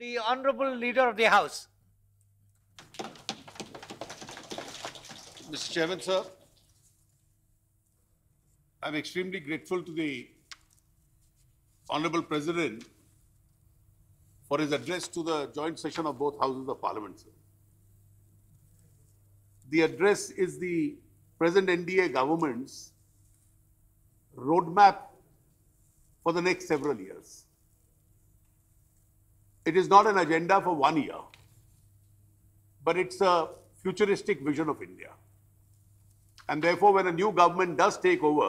the Honorable Leader of the House. Mr. Chairman, sir, I'm extremely grateful to the Honorable President for his address to the joint session of both houses of parliament. Sir. The address is the present NDA government's roadmap for the next several years. It is not an agenda for one year, but it's a futuristic vision of India. And therefore, when a new government does take over,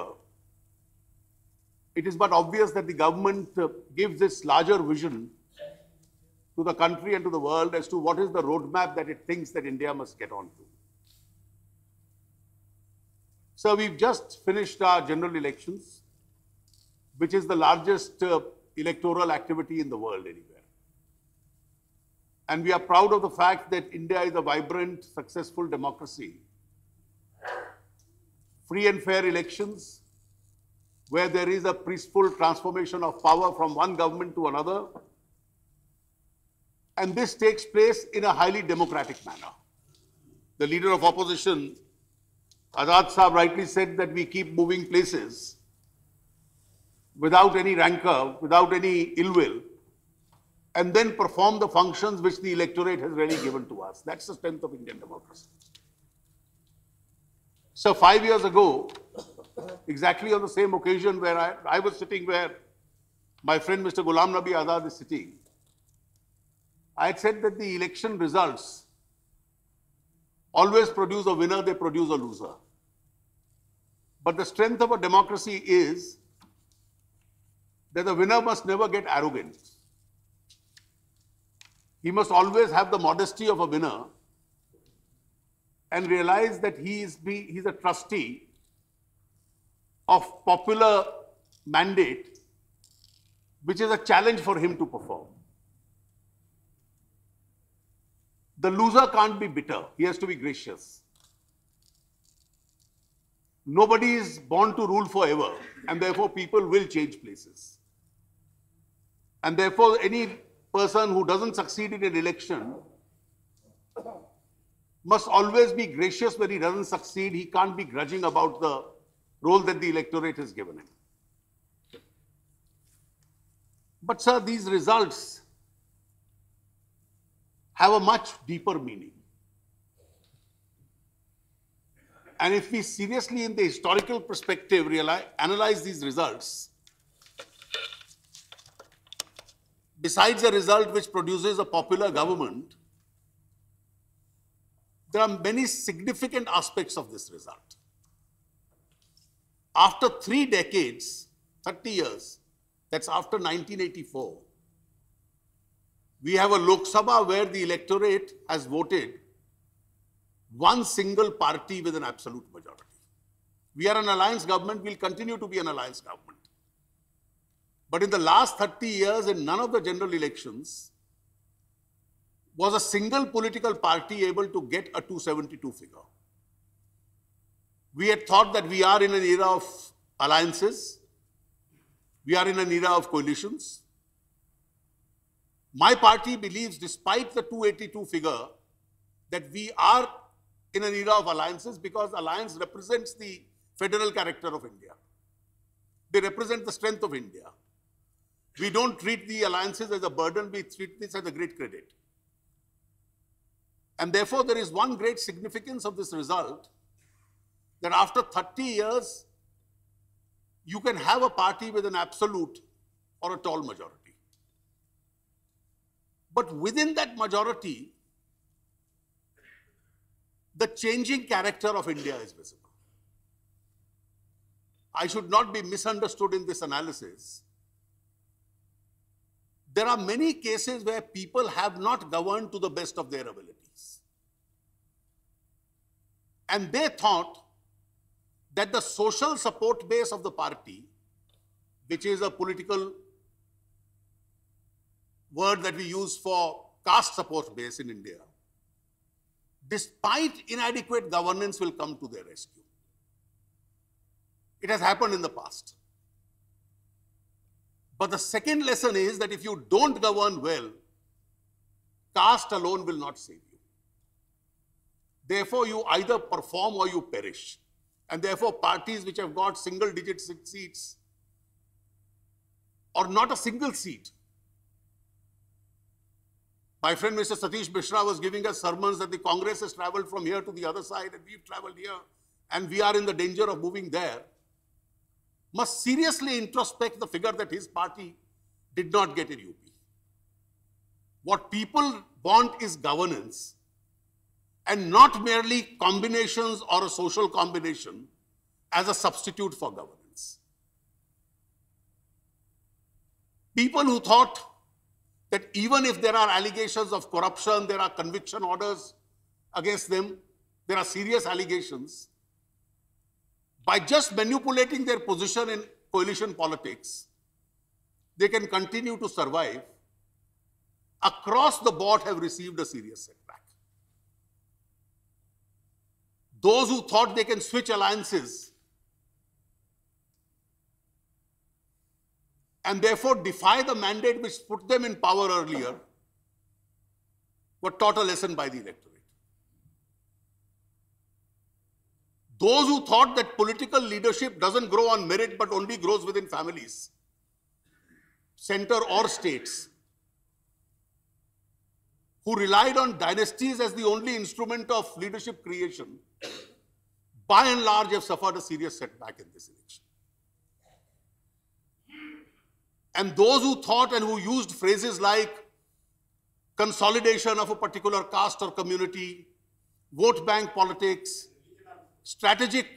it is but obvious that the government uh, gives this larger vision to the country and to the world as to what is the roadmap that it thinks that India must get on to. So we've just finished our general elections, which is the largest uh, electoral activity in the world anyway. And we are proud of the fact that India is a vibrant, successful democracy. Free and fair elections, where there is a peaceful transformation of power from one government to another. And this takes place in a highly democratic manner. The leader of opposition, Azad Saab, rightly said that we keep moving places without any rancor, without any ill will and then perform the functions which the electorate has really given to us. That's the strength of Indian democracy. So five years ago, exactly on the same occasion where I, I was sitting where my friend Mr. Ghulam Nabi Azad is sitting, I had said that the election results always produce a winner, they produce a loser. But the strength of a democracy is that the winner must never get arrogant he must always have the modesty of a winner and realize that he is be, he's a trustee of popular mandate, which is a challenge for him to perform. The loser can't be bitter, he has to be gracious. Nobody is born to rule forever, and therefore people will change places. And therefore, any person who doesn't succeed in an election must always be gracious when he doesn't succeed. He can't be grudging about the role that the electorate has given him. But, sir, these results have a much deeper meaning. And if we seriously, in the historical perspective, realize, analyze these results, besides a result which produces a popular government, there are many significant aspects of this result. After three decades, 30 years, that's after 1984, we have a Lok Sabha where the electorate has voted one single party with an absolute majority. We are an alliance government, we'll continue to be an alliance government. But in the last 30 years, in none of the general elections, was a single political party able to get a 272 figure. We had thought that we are in an era of alliances, we are in an era of coalitions. My party believes, despite the 282 figure, that we are in an era of alliances because alliance represents the federal character of India. They represent the strength of India we don't treat the alliances as a burden, we treat this as a great credit. And therefore, there is one great significance of this result that after 30 years, you can have a party with an absolute or a tall majority. But within that majority, the changing character of India is visible. I should not be misunderstood in this analysis there are many cases where people have not governed to the best of their abilities. And they thought that the social support base of the party, which is a political word that we use for caste support base in India, despite inadequate governance, will come to their rescue. It has happened in the past. But the second lesson is that if you don't govern well, caste alone will not save you. Therefore, you either perform or you perish. And therefore, parties which have got single digit seats or not a single seat. My friend Mr. Satish Mishra was giving us sermons that the Congress has traveled from here to the other side and we've traveled here and we are in the danger of moving there must seriously introspect the figure that his party did not get in UP. What people want is governance and not merely combinations or a social combination as a substitute for governance. People who thought that even if there are allegations of corruption, there are conviction orders against them, there are serious allegations, by just manipulating their position in coalition politics, they can continue to survive, across the board have received a serious setback. Those who thought they can switch alliances and therefore defy the mandate which put them in power earlier were taught a lesson by the electorate. Those who thought that political leadership doesn't grow on merit but only grows within families, center or states, who relied on dynasties as the only instrument of leadership creation, by and large have suffered a serious setback in this election. And those who thought and who used phrases like consolidation of a particular caste or community, vote bank politics, strategic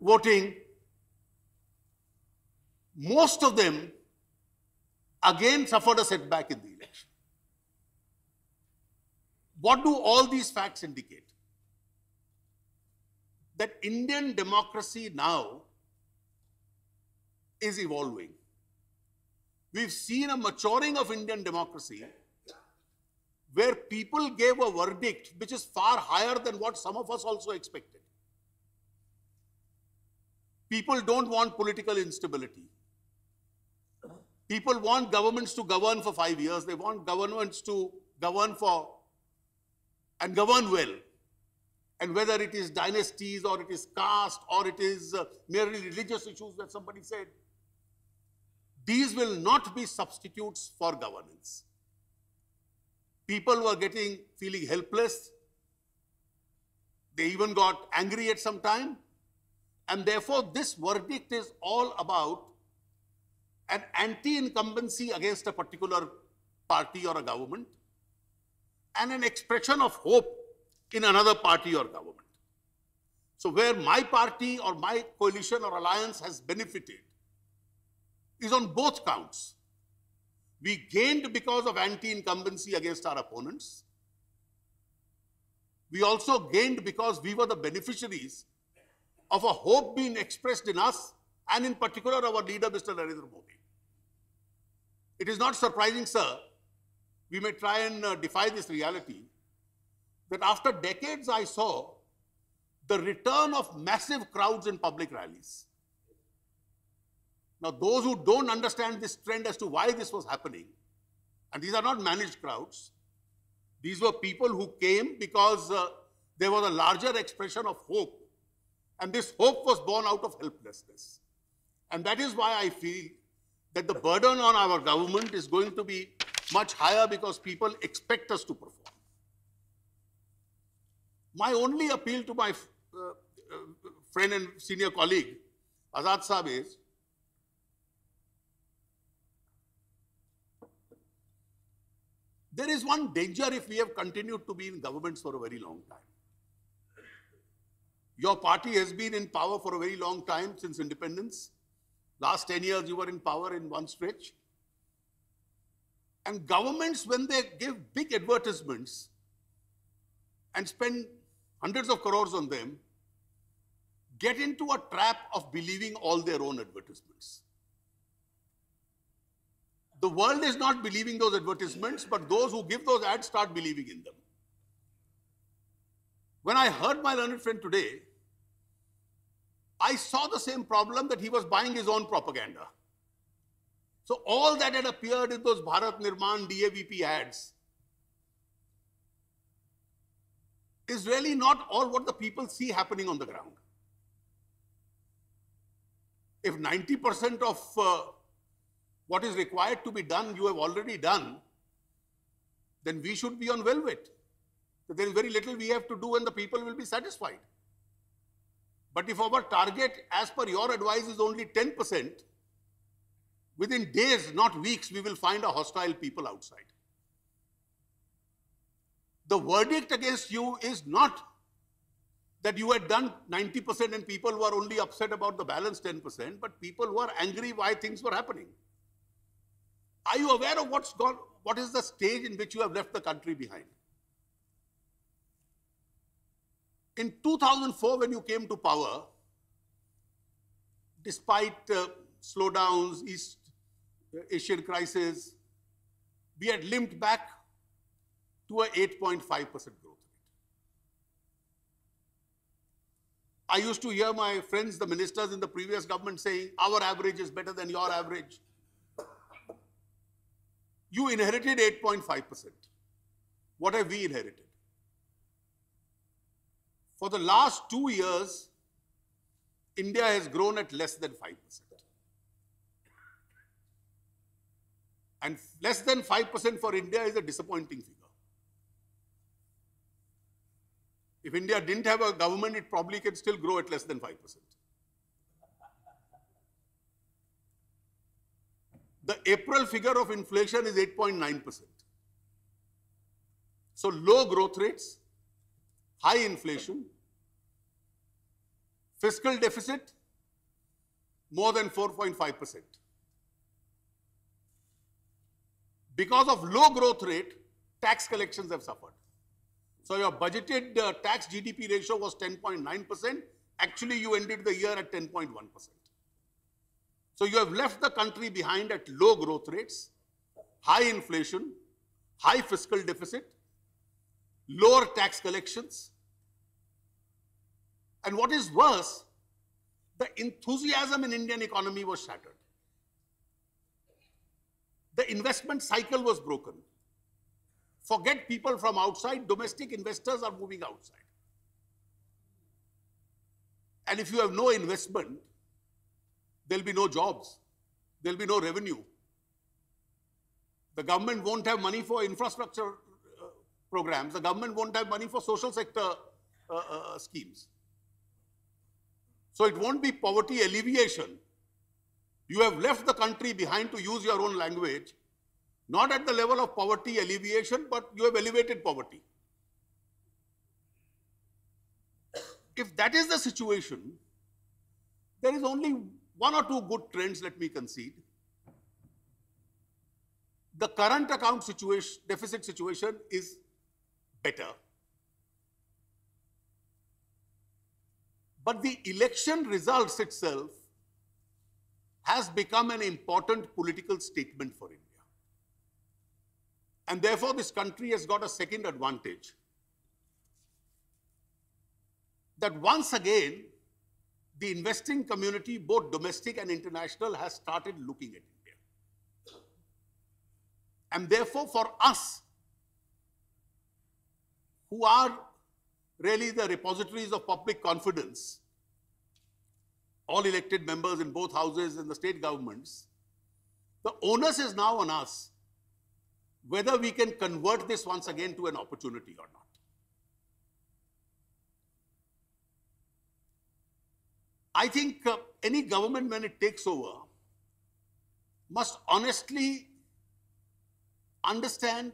voting, most of them again suffered a setback in the election. What do all these facts indicate? That Indian democracy now is evolving. We've seen a maturing of Indian democracy where people gave a verdict which is far higher than what some of us also expected. People don't want political instability. People want governments to govern for five years. They want governments to govern for and govern well. And whether it is dynasties or it is caste or it is uh, merely religious issues that somebody said, these will not be substitutes for governance. People were getting, feeling helpless. They even got angry at some time. And therefore, this verdict is all about an anti-incumbency against a particular party or a government and an expression of hope in another party or government. So where my party or my coalition or alliance has benefited is on both counts. We gained because of anti-incumbency against our opponents. We also gained because we were the beneficiaries of a hope being expressed in us and in particular our leader, Mr. Narendra Modi. It is not surprising, sir, we may try and uh, defy this reality, that after decades I saw the return of massive crowds in public rallies. Now, those who don't understand this trend as to why this was happening, and these are not managed crowds, these were people who came because uh, there was a larger expression of hope. And this hope was born out of helplessness. And that is why I feel that the burden on our government is going to be much higher because people expect us to perform. My only appeal to my uh, uh, friend and senior colleague, Azad Saab, is There is one danger if we have continued to be in governments for a very long time. Your party has been in power for a very long time since independence. Last 10 years, you were in power in one stretch. And governments, when they give big advertisements and spend hundreds of crores on them, get into a trap of believing all their own advertisements. The world is not believing those advertisements, but those who give those ads start believing in them. When I heard my learned friend today, I saw the same problem that he was buying his own propaganda. So all that had appeared in those Bharat Nirman DAVP ads is really not all what the people see happening on the ground. If 90% of uh, what is required to be done, you have already done, then we should be on velvet. There is very little we have to do and the people will be satisfied. But if our target, as per your advice, is only 10%, within days, not weeks, we will find a hostile people outside. The verdict against you is not that you had done 90% and people were only upset about the balance 10%, but people were angry why things were happening. Are you aware of what's gone? What is the stage in which you have left the country behind? In 2004, when you came to power, despite uh, slowdowns, East uh, Asian crisis, we had limped back to a 8.5% growth rate. I used to hear my friends, the ministers in the previous government, saying, our average is better than your average. You inherited 8.5%. What have we inherited? For the last two years, India has grown at less than 5%. And less than 5% for India is a disappointing figure. If India didn't have a government, it probably can still grow at less than 5%. The April figure of inflation is 8.9%. So low growth rates, high inflation, fiscal deficit more than 4.5%. Because of low growth rate, tax collections have suffered. So your budgeted uh, tax GDP ratio was 10.9%. Actually, you ended the year at 10.1%. So you have left the country behind at low growth rates, high inflation, high fiscal deficit, lower tax collections. And what is worse, the enthusiasm in Indian economy was shattered. The investment cycle was broken. Forget people from outside, domestic investors are moving outside. And if you have no investment, there'll be no jobs, there'll be no revenue. The government won't have money for infrastructure uh, programs, the government won't have money for social sector uh, uh, schemes. So it won't be poverty alleviation. You have left the country behind to use your own language, not at the level of poverty alleviation, but you have elevated poverty. If that is the situation, there is only one or two good trends, let me concede. The current account situation, deficit situation is better. But the election results itself has become an important political statement for India. And therefore, this country has got a second advantage that once again, the investing community, both domestic and international, has started looking at India. And therefore, for us, who are really the repositories of public confidence, all elected members in both houses and the state governments, the onus is now on us whether we can convert this once again to an opportunity or not. I think uh, any government, when it takes over, must honestly understand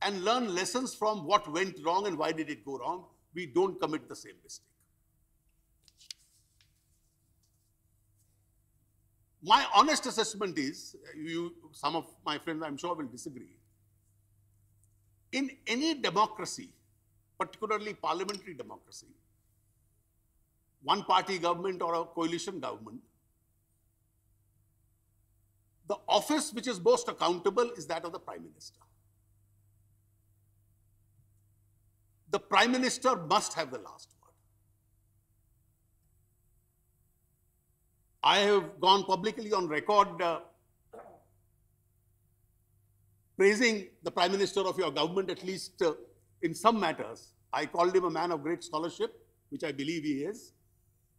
and learn lessons from what went wrong and why did it go wrong. We don't commit the same mistake. My honest assessment is, you, some of my friends I'm sure will disagree. In any democracy, particularly parliamentary democracy, one party government or a coalition government, the office which is most accountable is that of the Prime Minister. The Prime Minister must have the last word. I have gone publicly on record uh, praising the Prime Minister of your government, at least uh, in some matters. I called him a man of great scholarship, which I believe he is.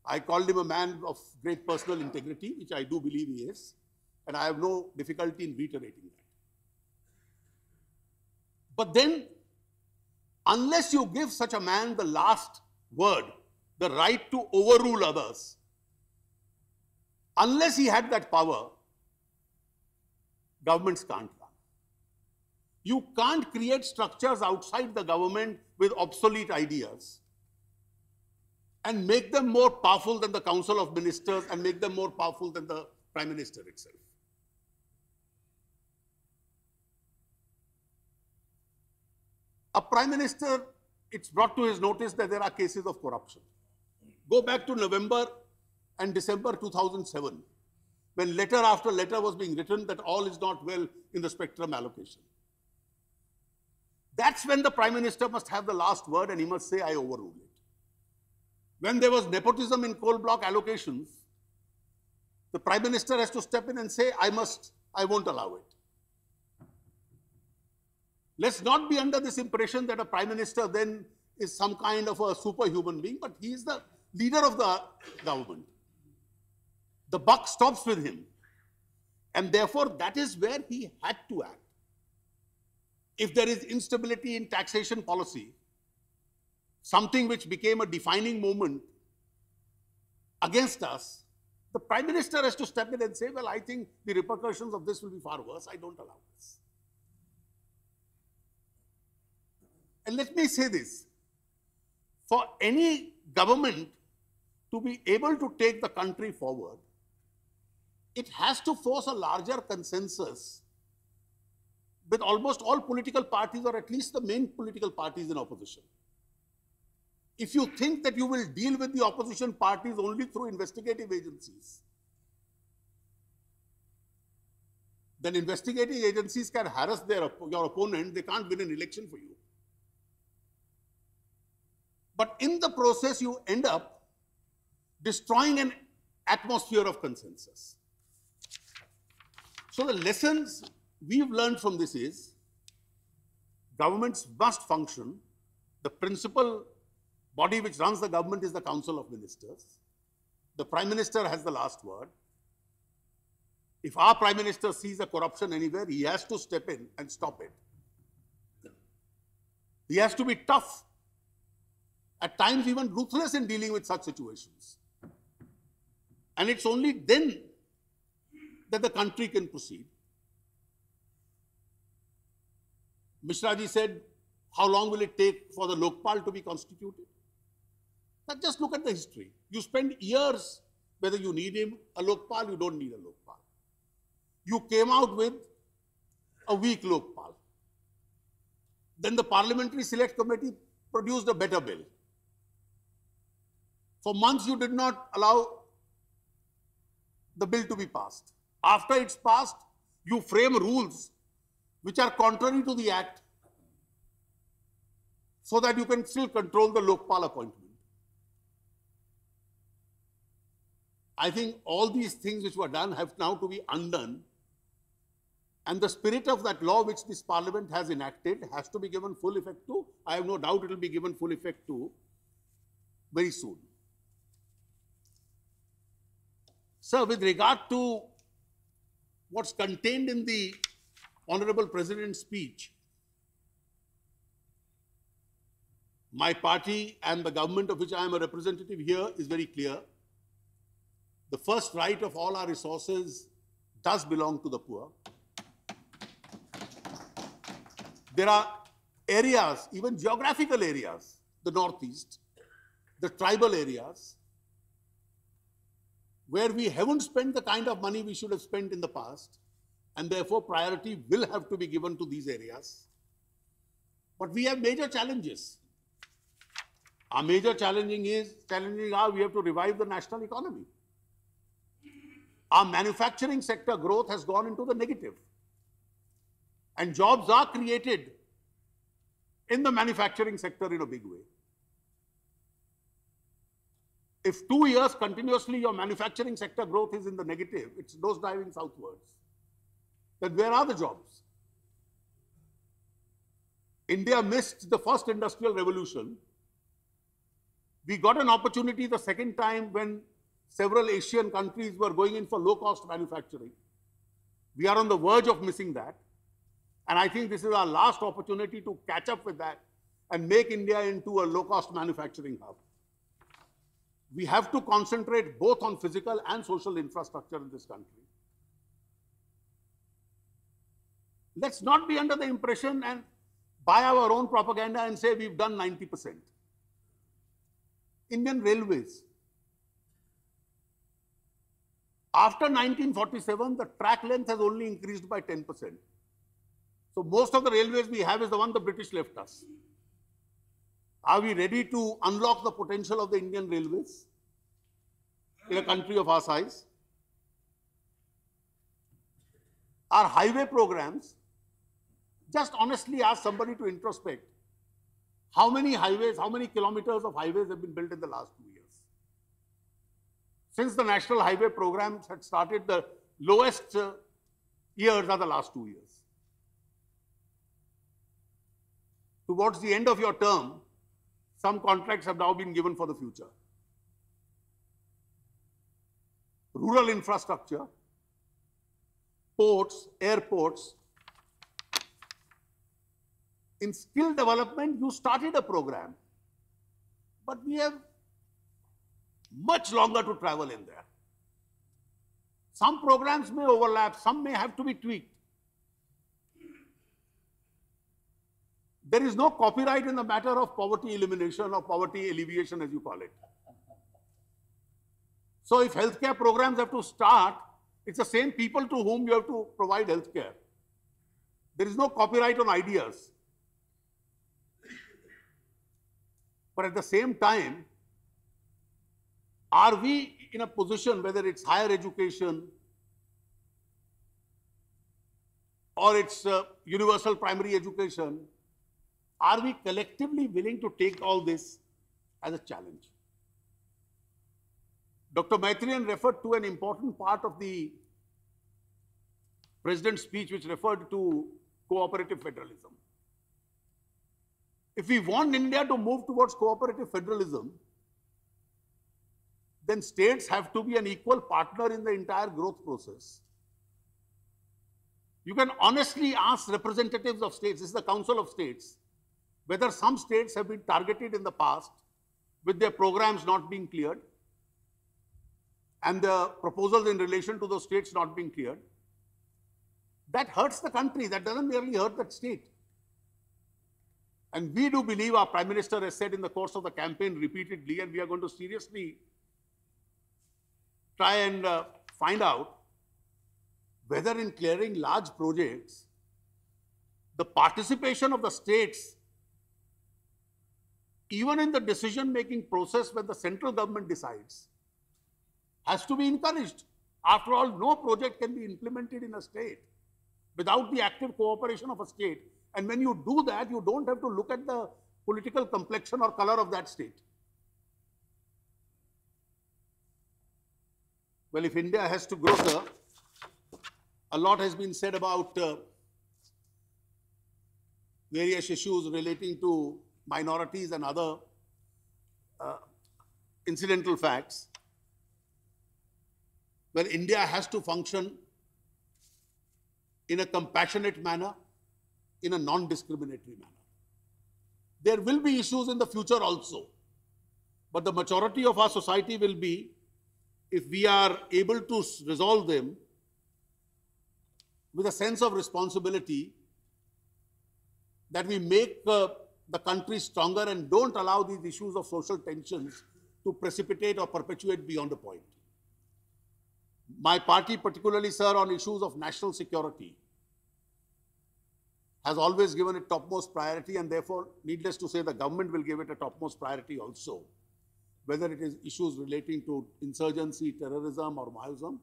I called him a man of great personal integrity, which I do believe he is, and I have no difficulty in reiterating that. But then, unless you give such a man the last word, the right to overrule others, unless he had that power, governments can't run. You can't create structures outside the government with obsolete ideas and make them more powerful than the Council of Ministers and make them more powerful than the Prime Minister itself. A Prime Minister, it's brought to his notice that there are cases of corruption. Go back to November and December 2007, when letter after letter was being written that all is not well in the spectrum allocation. That's when the Prime Minister must have the last word and he must say, I overrule it. When there was nepotism in coal block allocations, the prime minister has to step in and say, I must, I won't allow it. Let's not be under this impression that a prime minister then is some kind of a superhuman being, but he is the leader of the government. The buck stops with him. And therefore, that is where he had to act. If there is instability in taxation policy, something which became a defining moment against us, the Prime Minister has to step in and say, well, I think the repercussions of this will be far worse. I don't allow this. And let me say this. For any government to be able to take the country forward, it has to force a larger consensus with almost all political parties or at least the main political parties in opposition if you think that you will deal with the opposition parties only through investigative agencies, then investigating agencies can harass their, your opponent, they can't win an election for you. But in the process, you end up destroying an atmosphere of consensus. So the lessons we've learned from this is governments must function. The principle body which runs the government is the Council of Ministers. The Prime Minister has the last word. If our Prime Minister sees a corruption anywhere, he has to step in and stop it. He has to be tough, at times even ruthless in dealing with such situations. And it's only then that the country can proceed. Mishraji said, how long will it take for the Lokpal to be constituted? Now just look at the history. You spend years whether you need him, a Lokpal, you don't need a Lokpal. You came out with a weak Lokpal. Then the Parliamentary Select Committee produced a better bill. For months you did not allow the bill to be passed. After it's passed, you frame rules which are contrary to the act so that you can still control the Lokpal appointment. I think all these things which were done have now to be undone. And the spirit of that law which this parliament has enacted has to be given full effect to. I have no doubt it will be given full effect to very soon. Sir, with regard to what's contained in the Honorable President's speech, my party and the government of which I am a representative here is very clear the first right of all our resources does belong to the poor. There are areas, even geographical areas, the northeast, the tribal areas, where we haven't spent the kind of money we should have spent in the past, and therefore priority will have to be given to these areas. But we have major challenges. Our major challenging is challenging are we have to revive the national economy. Our manufacturing sector growth has gone into the negative. And jobs are created in the manufacturing sector in a big way. If two years continuously your manufacturing sector growth is in the negative, it's those diving southwards. Then where are the jobs? India missed the first industrial revolution. We got an opportunity the second time when Several Asian countries were going in for low-cost manufacturing. We are on the verge of missing that. And I think this is our last opportunity to catch up with that and make India into a low-cost manufacturing hub. We have to concentrate both on physical and social infrastructure in this country. Let's not be under the impression and buy our own propaganda and say we've done 90%. Indian Railways, after 1947, the track length has only increased by 10%. So most of the railways we have is the one the British left us. Are we ready to unlock the potential of the Indian railways in a country of our size? Our highway programs, just honestly ask somebody to introspect. How many highways, how many kilometers of highways have been built in the last two years? Since the national highway programs had started, the lowest uh, years are the last two years. Towards the end of your term, some contracts have now been given for the future. Rural infrastructure, ports, airports. In skill development, you started a program, but we have much longer to travel in there. Some programs may overlap, some may have to be tweaked. There is no copyright in the matter of poverty elimination or poverty alleviation, as you call it. So if healthcare programs have to start, it's the same people to whom you have to provide healthcare. There is no copyright on ideas. But at the same time, are we in a position, whether it's higher education or it's uh, universal primary education, are we collectively willing to take all this as a challenge? Dr. Maitrian referred to an important part of the President's speech which referred to cooperative federalism. If we want India to move towards cooperative federalism, then states have to be an equal partner in the entire growth process. You can honestly ask representatives of states, this is the Council of States, whether some states have been targeted in the past with their programs not being cleared and the proposals in relation to those states not being cleared. That hurts the country, that doesn't merely hurt that state. And we do believe our Prime Minister has said in the course of the campaign repeatedly, and we are going to seriously try and uh, find out whether in clearing large projects, the participation of the states, even in the decision-making process when the central government decides, has to be encouraged. After all, no project can be implemented in a state without the active cooperation of a state. And when you do that, you don't have to look at the political complexion or color of that state. Well, if India has to grow, sir, a lot has been said about uh, various issues relating to minorities and other uh, incidental facts. Well, India has to function in a compassionate manner, in a non-discriminatory manner. There will be issues in the future also, but the majority of our society will be if we are able to resolve them with a sense of responsibility, that we make uh, the country stronger and don't allow these issues of social tensions to precipitate or perpetuate beyond a point. My party, particularly, sir, on issues of national security, has always given it topmost priority, and therefore, needless to say, the government will give it a topmost priority also whether it is issues relating to insurgency, terrorism, or Maoism.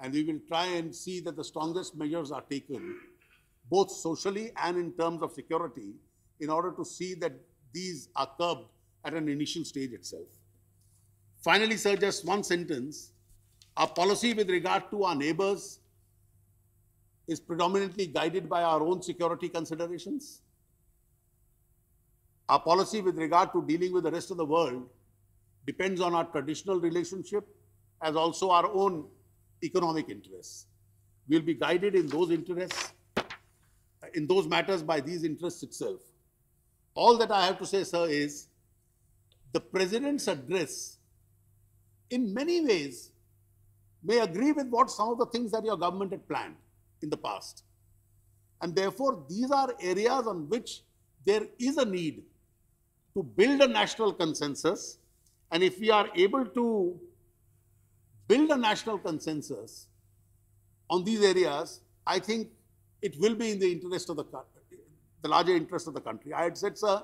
And we will try and see that the strongest measures are taken, both socially and in terms of security, in order to see that these are curbed at an initial stage itself. Finally, sir, just one sentence. Our policy with regard to our neighbors is predominantly guided by our own security considerations. Our policy with regard to dealing with the rest of the world depends on our traditional relationship as also our own economic interests. We'll be guided in those interests, in those matters by these interests itself. All that I have to say, sir, is the president's address in many ways may agree with what some of the things that your government had planned in the past. And therefore, these are areas on which there is a need to build a national consensus and if we are able to build a national consensus on these areas, I think it will be in the interest of the the larger interest of the country. I had said, sir,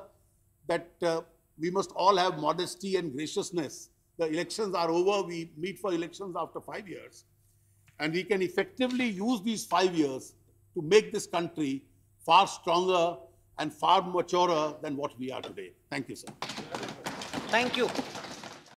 that uh, we must all have modesty and graciousness. The elections are over. We meet for elections after five years. And we can effectively use these five years to make this country far stronger and far maturer than what we are today. Thank you, sir. Thank you.